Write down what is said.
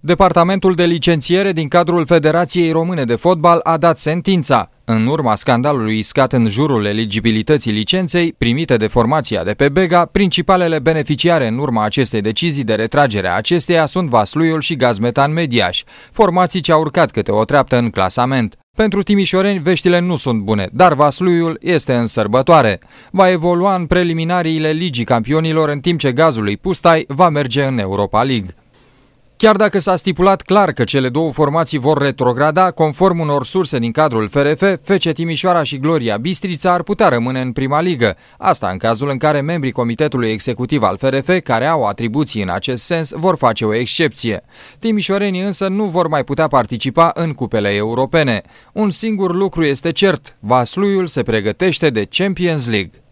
Departamentul de licențiere din cadrul Federației Române de Fotbal a dat sentința. În urma scandalului iscat în jurul eligibilității licenței primite de formația de pe Bega, principalele beneficiare în urma acestei decizii de retragere a acesteia sunt Vasluiul și Gazmetan Mediaș, formații ce au urcat câte o treaptă în clasament. Pentru timișoreni veștile nu sunt bune, dar Vasluiul este în sărbătoare. Va evolua în preliminariile Ligii Campionilor în timp ce gazului Pustai va merge în Europa League. Chiar dacă s-a stipulat clar că cele două formații vor retrograda, conform unor surse din cadrul FRF, FC Timișoara și Gloria Bistrița ar putea rămâne în prima ligă. Asta în cazul în care membrii Comitetului Executiv al FRF, care au atribuții în acest sens, vor face o excepție. Timișorenii însă nu vor mai putea participa în cupele europene. Un singur lucru este cert, Vasluiul se pregătește de Champions League.